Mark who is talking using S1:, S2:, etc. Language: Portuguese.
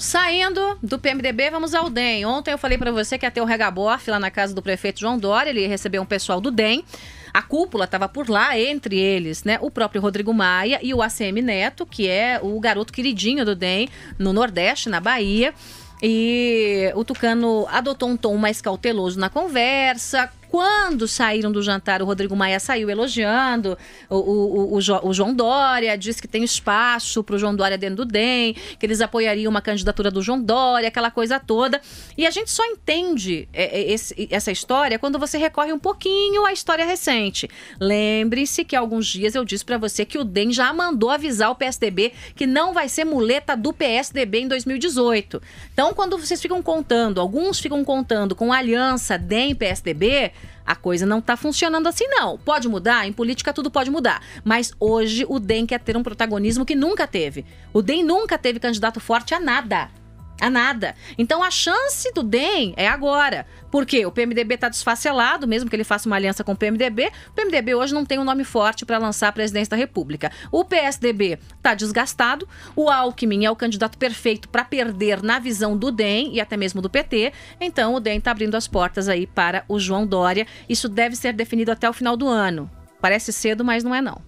S1: Saindo do PMDB, vamos ao DEM. Ontem eu falei para você que até o Regaborf, lá na casa do prefeito João Dória, ele recebeu um pessoal do DEM. A cúpula estava por lá, entre eles, né, o próprio Rodrigo Maia e o ACM Neto, que é o garoto queridinho do DEM no Nordeste, na Bahia. E o Tucano adotou um tom mais cauteloso na conversa, quando saíram do jantar, o Rodrigo Maia saiu elogiando o, o, o, o João Dória, disse que tem espaço para o João Dória dentro do DEM, que eles apoiariam uma candidatura do João Dória, aquela coisa toda. E a gente só entende é, é, esse, essa história quando você recorre um pouquinho à história recente. Lembre-se que alguns dias eu disse para você que o DEM já mandou avisar o PSDB que não vai ser muleta do PSDB em 2018. Então, quando vocês ficam contando, alguns ficam contando com a aliança DEM-PSDB, a coisa não está funcionando assim, não. Pode mudar, em política tudo pode mudar. Mas hoje o DEM quer ter um protagonismo que nunca teve. O DEM nunca teve candidato forte a nada a nada. Então a chance do DEM é agora. Porque o PMDB está desfacelado, mesmo que ele faça uma aliança com o PMDB. O PMDB hoje não tem um nome forte para lançar a presidência da República. O PSDB está desgastado. O Alckmin é o candidato perfeito para perder na visão do DEM e até mesmo do PT. Então o DEM está abrindo as portas aí para o João Dória. Isso deve ser definido até o final do ano. Parece cedo, mas não é não.